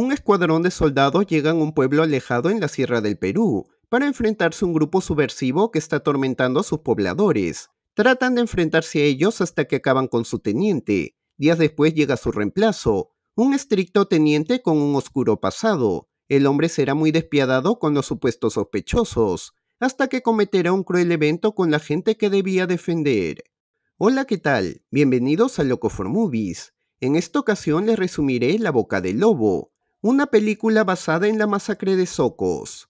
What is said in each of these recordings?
un escuadrón de soldados llega a un pueblo alejado en la Sierra del Perú para enfrentarse a un grupo subversivo que está atormentando a sus pobladores. Tratan de enfrentarse a ellos hasta que acaban con su teniente. Días después llega su reemplazo, un estricto teniente con un oscuro pasado. El hombre será muy despiadado con los supuestos sospechosos, hasta que cometerá un cruel evento con la gente que debía defender. Hola, ¿qué tal? Bienvenidos a Loco for Movies. En esta ocasión les resumiré La Boca del Lobo, una película basada en la masacre de Socos.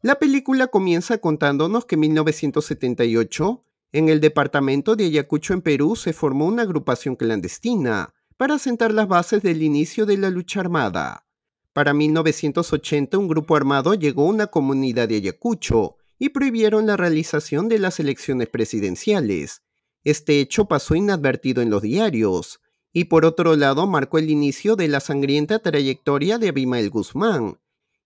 La película comienza contándonos que en 1978, en el departamento de Ayacucho en Perú, se formó una agrupación clandestina para sentar las bases del inicio de la lucha armada. Para 1980, un grupo armado llegó a una comunidad de Ayacucho y prohibieron la realización de las elecciones presidenciales. Este hecho pasó inadvertido en los diarios, y por otro lado marcó el inicio de la sangrienta trayectoria de Abimael Guzmán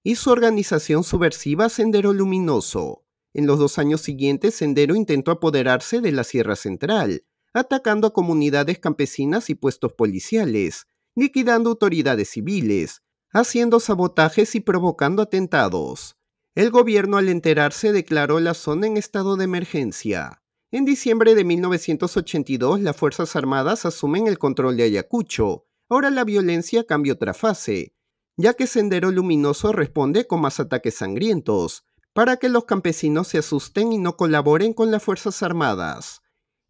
y su organización subversiva Sendero Luminoso. En los dos años siguientes, Sendero intentó apoderarse de la Sierra Central, atacando a comunidades campesinas y puestos policiales, liquidando autoridades civiles, haciendo sabotajes y provocando atentados. El gobierno al enterarse declaró la zona en estado de emergencia. En diciembre de 1982, las Fuerzas Armadas asumen el control de Ayacucho. Ahora la violencia cambia otra fase, ya que Sendero Luminoso responde con más ataques sangrientos, para que los campesinos se asusten y no colaboren con las Fuerzas Armadas.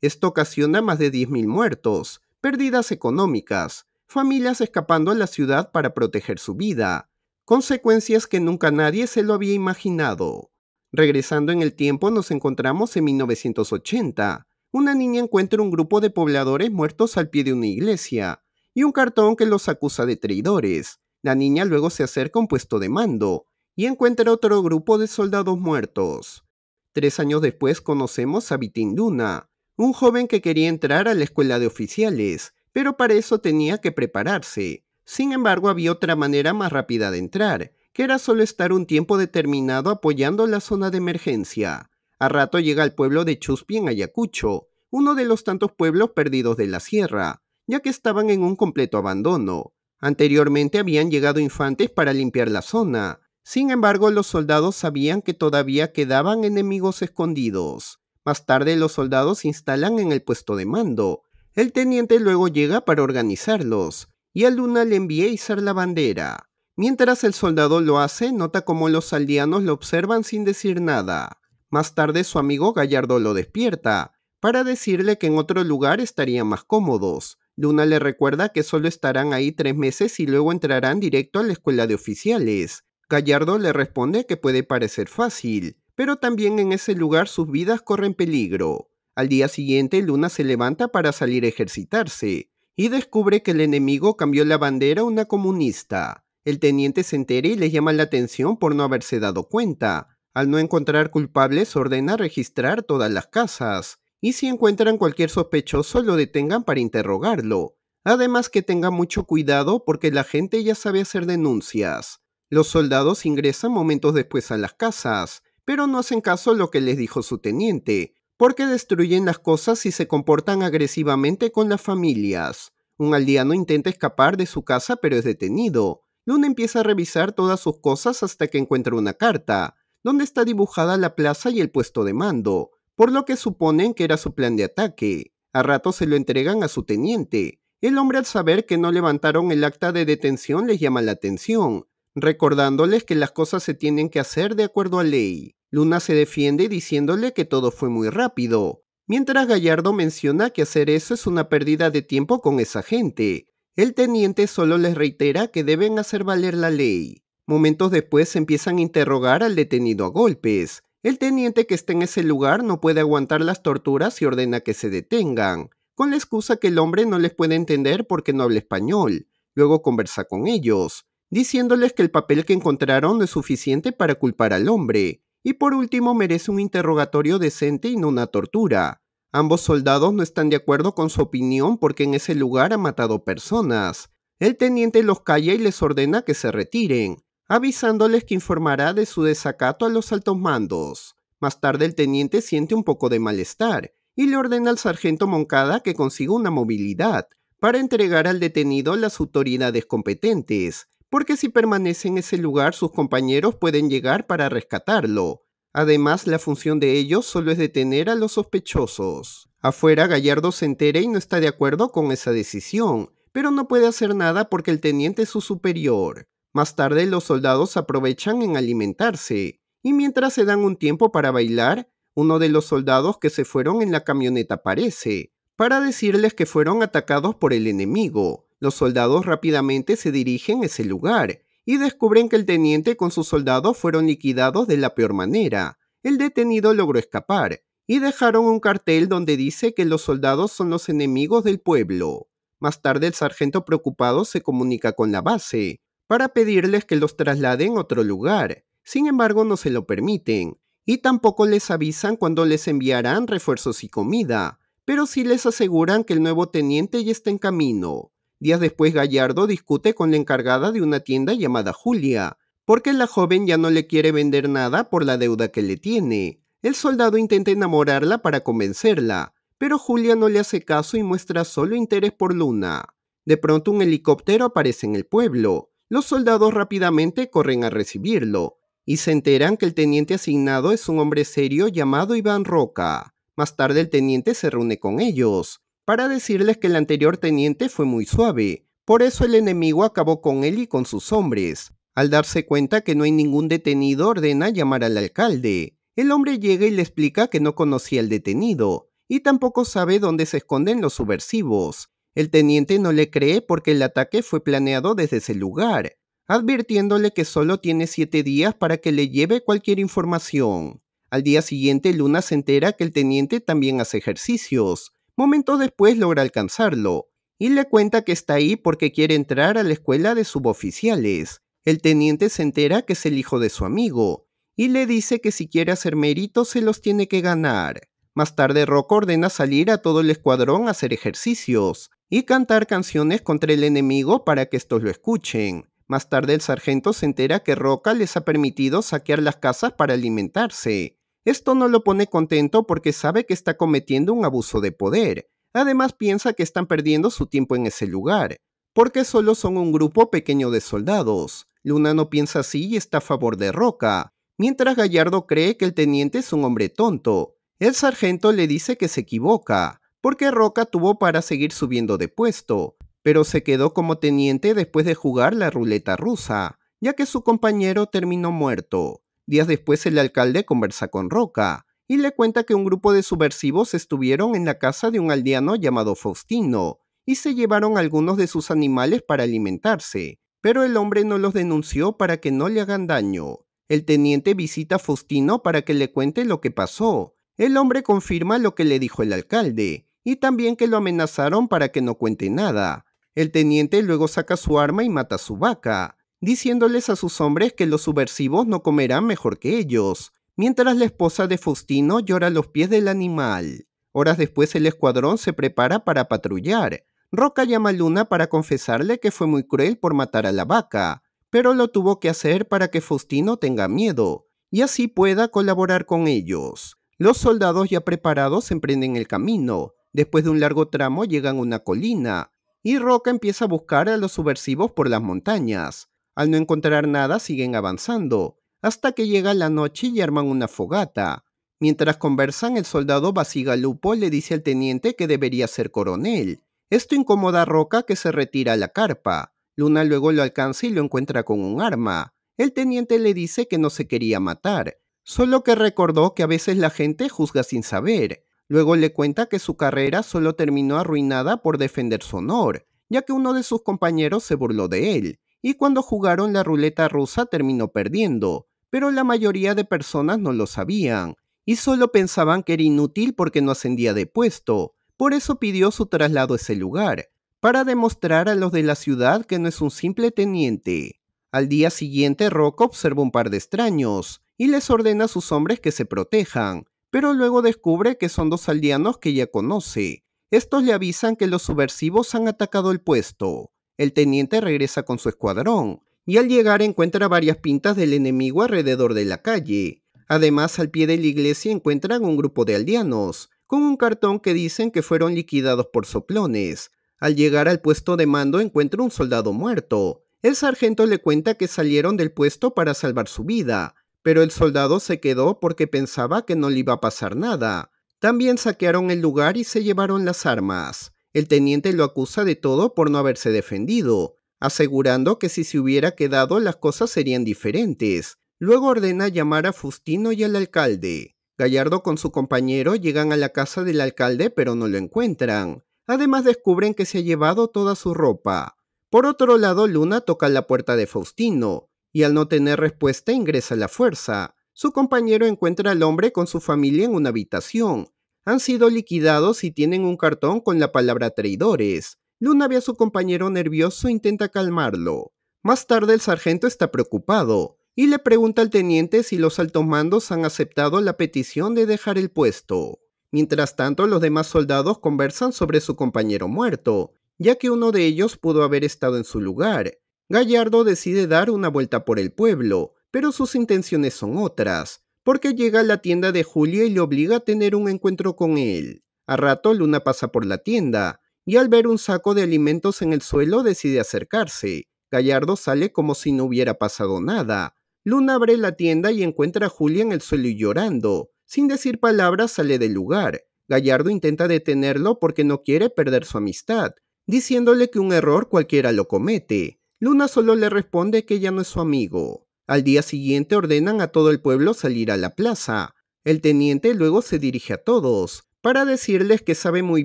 Esto ocasiona más de 10.000 muertos, pérdidas económicas, familias escapando a la ciudad para proteger su vida, consecuencias que nunca nadie se lo había imaginado. Regresando en el tiempo nos encontramos en 1980. Una niña encuentra un grupo de pobladores muertos al pie de una iglesia y un cartón que los acusa de traidores. La niña luego se acerca a un puesto de mando y encuentra otro grupo de soldados muertos. Tres años después conocemos a Bitinduna, un joven que quería entrar a la escuela de oficiales, pero para eso tenía que prepararse. Sin embargo, había otra manera más rápida de entrar, que era solo estar un tiempo determinado apoyando la zona de emergencia. A rato llega al pueblo de Chuspi en Ayacucho, uno de los tantos pueblos perdidos de la sierra, ya que estaban en un completo abandono. Anteriormente habían llegado infantes para limpiar la zona. Sin embargo, los soldados sabían que todavía quedaban enemigos escondidos. Más tarde los soldados se instalan en el puesto de mando. El teniente luego llega para organizarlos, y a Luna le envía a izar la bandera. Mientras el soldado lo hace, nota cómo los aldeanos lo observan sin decir nada. Más tarde su amigo Gallardo lo despierta, para decirle que en otro lugar estarían más cómodos. Luna le recuerda que solo estarán ahí tres meses y luego entrarán directo a la escuela de oficiales. Gallardo le responde que puede parecer fácil, pero también en ese lugar sus vidas corren peligro. Al día siguiente, Luna se levanta para salir a ejercitarse y descubre que el enemigo cambió la bandera a una comunista. El teniente se entere y les llama la atención por no haberse dado cuenta. Al no encontrar culpables, ordena registrar todas las casas, y si encuentran cualquier sospechoso, lo detengan para interrogarlo. Además que tenga mucho cuidado porque la gente ya sabe hacer denuncias. Los soldados ingresan momentos después a las casas, pero no hacen caso a lo que les dijo su teniente, porque destruyen las cosas y se comportan agresivamente con las familias. Un aldeano intenta escapar de su casa pero es detenido, Luna empieza a revisar todas sus cosas hasta que encuentra una carta, donde está dibujada la plaza y el puesto de mando, por lo que suponen que era su plan de ataque. A rato se lo entregan a su teniente. El hombre al saber que no levantaron el acta de detención les llama la atención, recordándoles que las cosas se tienen que hacer de acuerdo a ley. Luna se defiende diciéndole que todo fue muy rápido, mientras Gallardo menciona que hacer eso es una pérdida de tiempo con esa gente, el teniente solo les reitera que deben hacer valer la ley. Momentos después empiezan a interrogar al detenido a golpes. El teniente que está en ese lugar no puede aguantar las torturas y ordena que se detengan, con la excusa que el hombre no les puede entender porque no habla español. Luego conversa con ellos, diciéndoles que el papel que encontraron no es suficiente para culpar al hombre, y por último merece un interrogatorio decente y no una tortura. Ambos soldados no están de acuerdo con su opinión porque en ese lugar ha matado personas. El teniente los calla y les ordena que se retiren, avisándoles que informará de su desacato a los altos mandos. Más tarde el teniente siente un poco de malestar y le ordena al sargento Moncada que consiga una movilidad para entregar al detenido a las autoridades competentes, porque si permanece en ese lugar sus compañeros pueden llegar para rescatarlo. Además, la función de ellos solo es detener a los sospechosos. Afuera, Gallardo se entera y no está de acuerdo con esa decisión, pero no puede hacer nada porque el teniente es su superior. Más tarde, los soldados aprovechan en alimentarse, y mientras se dan un tiempo para bailar, uno de los soldados que se fueron en la camioneta aparece, para decirles que fueron atacados por el enemigo. Los soldados rápidamente se dirigen a ese lugar, y descubren que el teniente con sus soldados fueron liquidados de la peor manera. El detenido logró escapar y dejaron un cartel donde dice que los soldados son los enemigos del pueblo. Más tarde el sargento preocupado se comunica con la base para pedirles que los trasladen a otro lugar. Sin embargo, no se lo permiten y tampoco les avisan cuando les enviarán refuerzos y comida, pero sí les aseguran que el nuevo teniente ya está en camino. Días después Gallardo discute con la encargada de una tienda llamada Julia, porque la joven ya no le quiere vender nada por la deuda que le tiene. El soldado intenta enamorarla para convencerla, pero Julia no le hace caso y muestra solo interés por Luna. De pronto un helicóptero aparece en el pueblo. Los soldados rápidamente corren a recibirlo y se enteran que el teniente asignado es un hombre serio llamado Iván Roca. Más tarde el teniente se reúne con ellos para decirles que el anterior teniente fue muy suave, por eso el enemigo acabó con él y con sus hombres. Al darse cuenta que no hay ningún detenido, ordena llamar al alcalde. El hombre llega y le explica que no conocía al detenido, y tampoco sabe dónde se esconden los subversivos. El teniente no le cree porque el ataque fue planeado desde ese lugar, advirtiéndole que solo tiene siete días para que le lleve cualquier información. Al día siguiente, Luna se entera que el teniente también hace ejercicios, momento después logra alcanzarlo y le cuenta que está ahí porque quiere entrar a la escuela de suboficiales. El teniente se entera que es el hijo de su amigo y le dice que si quiere hacer méritos se los tiene que ganar. Más tarde Roca ordena salir a todo el escuadrón a hacer ejercicios y cantar canciones contra el enemigo para que estos lo escuchen. Más tarde el sargento se entera que Roca les ha permitido saquear las casas para alimentarse esto no lo pone contento porque sabe que está cometiendo un abuso de poder. Además piensa que están perdiendo su tiempo en ese lugar, porque solo son un grupo pequeño de soldados. Luna no piensa así y está a favor de Roca, mientras Gallardo cree que el teniente es un hombre tonto. El sargento le dice que se equivoca, porque Roca tuvo para seguir subiendo de puesto, pero se quedó como teniente después de jugar la ruleta rusa, ya que su compañero terminó muerto. Días después el alcalde conversa con Roca y le cuenta que un grupo de subversivos estuvieron en la casa de un aldeano llamado Faustino y se llevaron algunos de sus animales para alimentarse, pero el hombre no los denunció para que no le hagan daño. El teniente visita a Faustino para que le cuente lo que pasó. El hombre confirma lo que le dijo el alcalde y también que lo amenazaron para que no cuente nada. El teniente luego saca su arma y mata a su vaca diciéndoles a sus hombres que los subversivos no comerán mejor que ellos, mientras la esposa de Faustino llora a los pies del animal. Horas después el escuadrón se prepara para patrullar. Roca llama a Luna para confesarle que fue muy cruel por matar a la vaca, pero lo tuvo que hacer para que Faustino tenga miedo, y así pueda colaborar con ellos. Los soldados ya preparados emprenden el camino. Después de un largo tramo llegan a una colina, y Roca empieza a buscar a los subversivos por las montañas. Al no encontrar nada, siguen avanzando, hasta que llega la noche y arman una fogata. Mientras conversan, el soldado Basigalupo le dice al teniente que debería ser coronel. Esto incomoda a Roca, que se retira a la carpa. Luna luego lo alcanza y lo encuentra con un arma. El teniente le dice que no se quería matar, solo que recordó que a veces la gente juzga sin saber. Luego le cuenta que su carrera solo terminó arruinada por defender su honor, ya que uno de sus compañeros se burló de él y cuando jugaron la ruleta rusa terminó perdiendo, pero la mayoría de personas no lo sabían y solo pensaban que era inútil porque no ascendía de puesto, por eso pidió su traslado a ese lugar, para demostrar a los de la ciudad que no es un simple teniente. Al día siguiente Rock observa un par de extraños y les ordena a sus hombres que se protejan, pero luego descubre que son dos aldeanos que ya conoce. Estos le avisan que los subversivos han atacado el puesto. El teniente regresa con su escuadrón, y al llegar encuentra varias pintas del enemigo alrededor de la calle. Además, al pie de la iglesia encuentran un grupo de aldeanos, con un cartón que dicen que fueron liquidados por soplones. Al llegar al puesto de mando encuentra un soldado muerto. El sargento le cuenta que salieron del puesto para salvar su vida, pero el soldado se quedó porque pensaba que no le iba a pasar nada. También saquearon el lugar y se llevaron las armas. El teniente lo acusa de todo por no haberse defendido, asegurando que si se hubiera quedado las cosas serían diferentes. Luego ordena llamar a Faustino y al alcalde. Gallardo con su compañero llegan a la casa del alcalde pero no lo encuentran. Además descubren que se ha llevado toda su ropa. Por otro lado, Luna toca la puerta de Faustino, y al no tener respuesta ingresa a la fuerza. Su compañero encuentra al hombre con su familia en una habitación, han sido liquidados y tienen un cartón con la palabra traidores. Luna ve a su compañero nervioso e intenta calmarlo. Más tarde el sargento está preocupado y le pregunta al teniente si los altos mandos han aceptado la petición de dejar el puesto. Mientras tanto, los demás soldados conversan sobre su compañero muerto, ya que uno de ellos pudo haber estado en su lugar. Gallardo decide dar una vuelta por el pueblo, pero sus intenciones son otras porque llega a la tienda de Julia y le obliga a tener un encuentro con él. A rato Luna pasa por la tienda, y al ver un saco de alimentos en el suelo decide acercarse. Gallardo sale como si no hubiera pasado nada. Luna abre la tienda y encuentra a Julia en el suelo y llorando. Sin decir palabras sale del lugar. Gallardo intenta detenerlo porque no quiere perder su amistad, diciéndole que un error cualquiera lo comete. Luna solo le responde que ya no es su amigo. Al día siguiente ordenan a todo el pueblo salir a la plaza. El teniente luego se dirige a todos, para decirles que sabe muy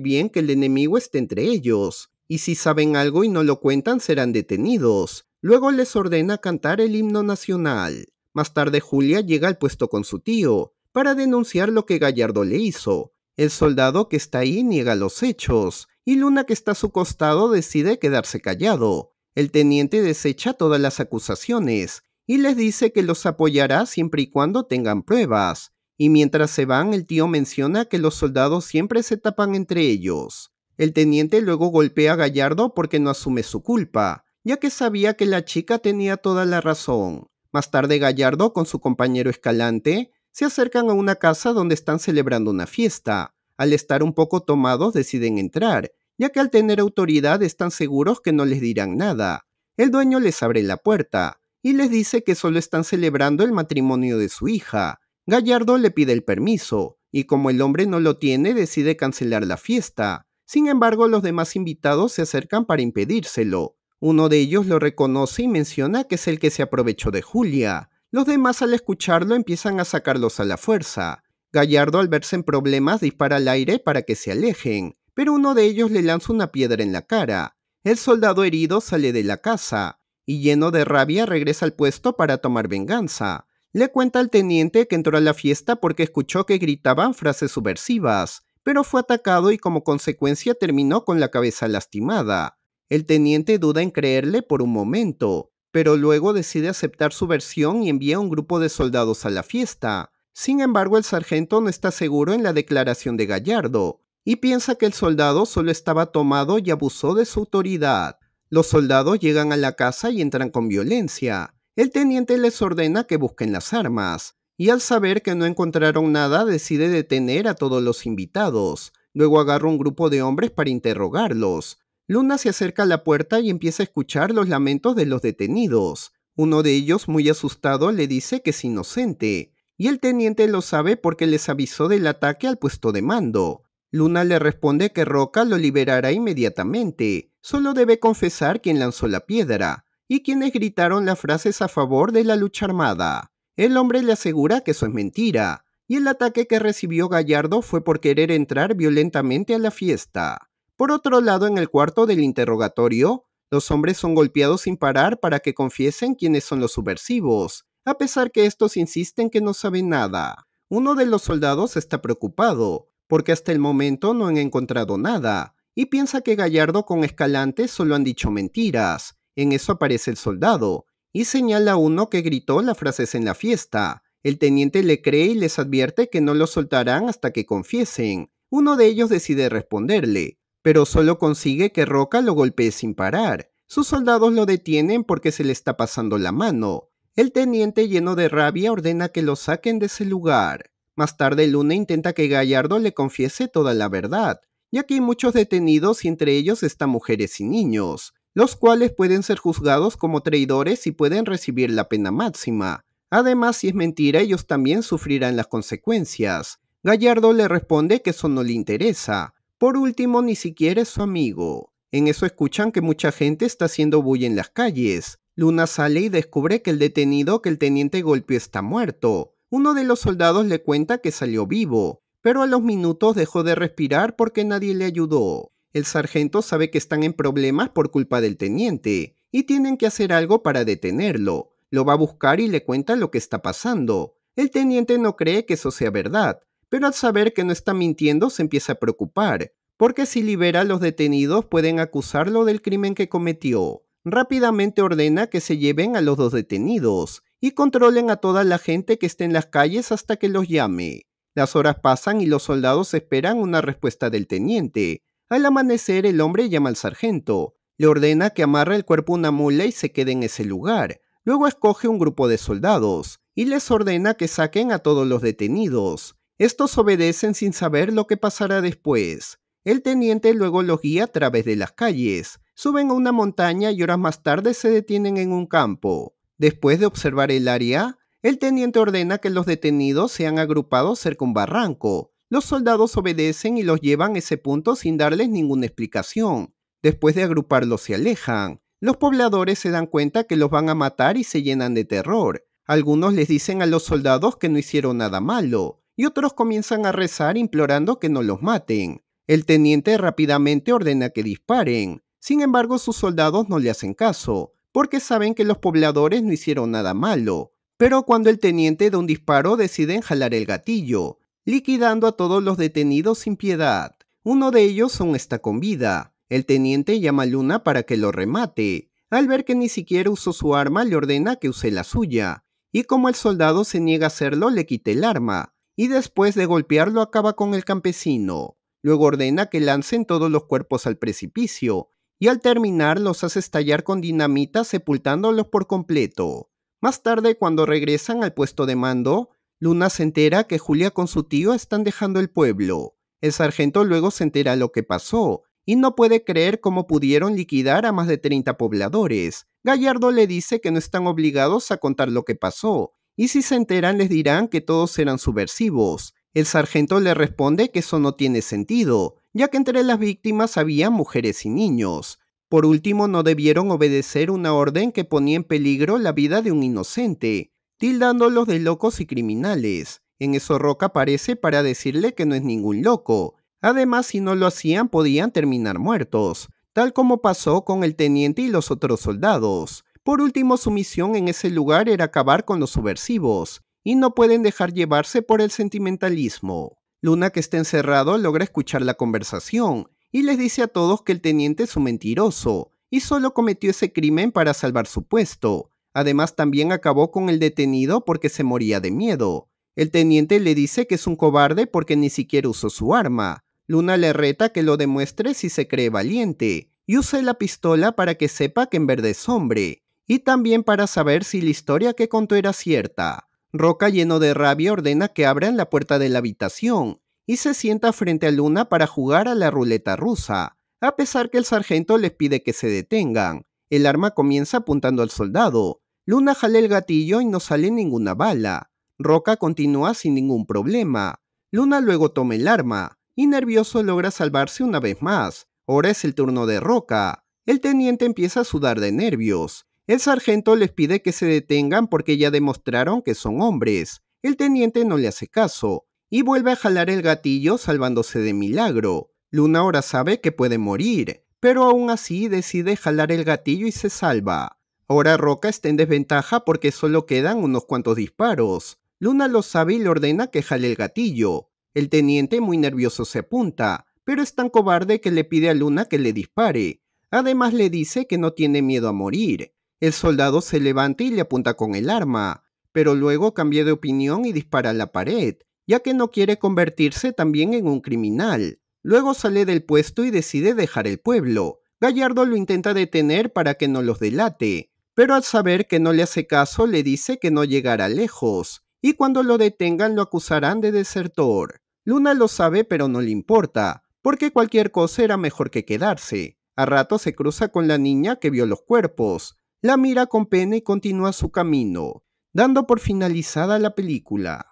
bien que el enemigo está entre ellos, y si saben algo y no lo cuentan serán detenidos. Luego les ordena cantar el himno nacional. Más tarde Julia llega al puesto con su tío, para denunciar lo que Gallardo le hizo. El soldado que está ahí niega los hechos, y Luna que está a su costado decide quedarse callado. El teniente desecha todas las acusaciones y les dice que los apoyará siempre y cuando tengan pruebas. Y mientras se van, el tío menciona que los soldados siempre se tapan entre ellos. El teniente luego golpea a Gallardo porque no asume su culpa, ya que sabía que la chica tenía toda la razón. Más tarde Gallardo con su compañero Escalante se acercan a una casa donde están celebrando una fiesta. Al estar un poco tomados deciden entrar, ya que al tener autoridad están seguros que no les dirán nada. El dueño les abre la puerta, y les dice que solo están celebrando el matrimonio de su hija. Gallardo le pide el permiso, y como el hombre no lo tiene, decide cancelar la fiesta. Sin embargo, los demás invitados se acercan para impedírselo. Uno de ellos lo reconoce y menciona que es el que se aprovechó de Julia. Los demás al escucharlo empiezan a sacarlos a la fuerza. Gallardo al verse en problemas dispara al aire para que se alejen, pero uno de ellos le lanza una piedra en la cara. El soldado herido sale de la casa y lleno de rabia regresa al puesto para tomar venganza. Le cuenta al teniente que entró a la fiesta porque escuchó que gritaban frases subversivas, pero fue atacado y como consecuencia terminó con la cabeza lastimada. El teniente duda en creerle por un momento, pero luego decide aceptar su versión y envía un grupo de soldados a la fiesta. Sin embargo, el sargento no está seguro en la declaración de Gallardo, y piensa que el soldado solo estaba tomado y abusó de su autoridad. Los soldados llegan a la casa y entran con violencia. El teniente les ordena que busquen las armas, y al saber que no encontraron nada decide detener a todos los invitados. Luego agarra un grupo de hombres para interrogarlos. Luna se acerca a la puerta y empieza a escuchar los lamentos de los detenidos. Uno de ellos, muy asustado, le dice que es inocente, y el teniente lo sabe porque les avisó del ataque al puesto de mando. Luna le responde que Roca lo liberará inmediatamente, Solo debe confesar quién lanzó la piedra y quienes gritaron las frases a favor de la lucha armada. El hombre le asegura que eso es mentira, y el ataque que recibió Gallardo fue por querer entrar violentamente a la fiesta. Por otro lado, en el cuarto del interrogatorio, los hombres son golpeados sin parar para que confiesen quiénes son los subversivos, a pesar que estos insisten que no saben nada. Uno de los soldados está preocupado, porque hasta el momento no han encontrado nada, y piensa que Gallardo con Escalante solo han dicho mentiras. En eso aparece el soldado, y señala a uno que gritó las frases en la fiesta. El teniente le cree y les advierte que no lo soltarán hasta que confiesen. Uno de ellos decide responderle, pero solo consigue que Roca lo golpee sin parar. Sus soldados lo detienen porque se le está pasando la mano. El teniente lleno de rabia ordena que lo saquen de ese lugar. Más tarde Luna intenta que Gallardo le confiese toda la verdad, y que hay muchos detenidos y entre ellos están mujeres y niños, los cuales pueden ser juzgados como traidores y pueden recibir la pena máxima. Además, si es mentira, ellos también sufrirán las consecuencias. Gallardo le responde que eso no le interesa. Por último, ni siquiera es su amigo. En eso escuchan que mucha gente está haciendo bulla en las calles. Luna sale y descubre que el detenido que el teniente golpeó está muerto. Uno de los soldados le cuenta que salió vivo pero a los minutos dejó de respirar porque nadie le ayudó. El sargento sabe que están en problemas por culpa del teniente, y tienen que hacer algo para detenerlo. Lo va a buscar y le cuenta lo que está pasando. El teniente no cree que eso sea verdad, pero al saber que no está mintiendo se empieza a preocupar, porque si libera a los detenidos pueden acusarlo del crimen que cometió. Rápidamente ordena que se lleven a los dos detenidos y controlen a toda la gente que esté en las calles hasta que los llame. Las horas pasan y los soldados esperan una respuesta del teniente. Al amanecer el hombre llama al sargento, le ordena que amarre el cuerpo una mula y se quede en ese lugar. Luego escoge un grupo de soldados y les ordena que saquen a todos los detenidos. Estos obedecen sin saber lo que pasará después. El teniente luego los guía a través de las calles, suben a una montaña y horas más tarde se detienen en un campo. Después de observar el área, el teniente ordena que los detenidos sean agrupados cerca un barranco. Los soldados obedecen y los llevan a ese punto sin darles ninguna explicación. Después de agruparlos se alejan. Los pobladores se dan cuenta que los van a matar y se llenan de terror. Algunos les dicen a los soldados que no hicieron nada malo, y otros comienzan a rezar implorando que no los maten. El teniente rápidamente ordena que disparen. Sin embargo, sus soldados no le hacen caso, porque saben que los pobladores no hicieron nada malo pero cuando el teniente da un disparo decide jalar el gatillo, liquidando a todos los detenidos sin piedad. Uno de ellos aún está con vida. El teniente llama a Luna para que lo remate. Al ver que ni siquiera usó su arma, le ordena que use la suya. Y como el soldado se niega a hacerlo, le quita el arma. Y después de golpearlo acaba con el campesino. Luego ordena que lancen todos los cuerpos al precipicio. Y al terminar los hace estallar con dinamita sepultándolos por completo. Más tarde, cuando regresan al puesto de mando, Luna se entera que Julia con su tío están dejando el pueblo. El sargento luego se entera lo que pasó y no puede creer cómo pudieron liquidar a más de 30 pobladores. Gallardo le dice que no están obligados a contar lo que pasó, y si se enteran les dirán que todos eran subversivos. El sargento le responde que eso no tiene sentido, ya que entre las víctimas había mujeres y niños. Por último, no debieron obedecer una orden que ponía en peligro la vida de un inocente, tildándolos de locos y criminales. En eso Roca aparece para decirle que no es ningún loco. Además, si no lo hacían podían terminar muertos, tal como pasó con el teniente y los otros soldados. Por último, su misión en ese lugar era acabar con los subversivos, y no pueden dejar llevarse por el sentimentalismo. Luna, que está encerrado, logra escuchar la conversación, y les dice a todos que el teniente es un mentiroso y solo cometió ese crimen para salvar su puesto. Además también acabó con el detenido porque se moría de miedo. El teniente le dice que es un cobarde porque ni siquiera usó su arma. Luna le reta que lo demuestre si se cree valiente y use la pistola para que sepa que en verde es hombre y también para saber si la historia que contó era cierta. Roca lleno de rabia ordena que abran la puerta de la habitación y se sienta frente a Luna para jugar a la ruleta rusa, a pesar que el sargento les pide que se detengan. El arma comienza apuntando al soldado. Luna jale el gatillo y no sale ninguna bala. Roca continúa sin ningún problema. Luna luego toma el arma, y nervioso logra salvarse una vez más. Ahora es el turno de Roca. El teniente empieza a sudar de nervios. El sargento les pide que se detengan porque ya demostraron que son hombres. El teniente no le hace caso y vuelve a jalar el gatillo salvándose de milagro. Luna ahora sabe que puede morir, pero aún así decide jalar el gatillo y se salva. Ahora Roca está en desventaja porque solo quedan unos cuantos disparos. Luna lo sabe y le ordena que jale el gatillo. El teniente muy nervioso se apunta, pero es tan cobarde que le pide a Luna que le dispare. Además le dice que no tiene miedo a morir. El soldado se levanta y le apunta con el arma, pero luego cambia de opinión y dispara a la pared, ya que no quiere convertirse también en un criminal. Luego sale del puesto y decide dejar el pueblo. Gallardo lo intenta detener para que no los delate, pero al saber que no le hace caso le dice que no llegará lejos, y cuando lo detengan lo acusarán de desertor. Luna lo sabe pero no le importa, porque cualquier cosa era mejor que quedarse. A rato se cruza con la niña que vio los cuerpos, la mira con pena y continúa su camino, dando por finalizada la película.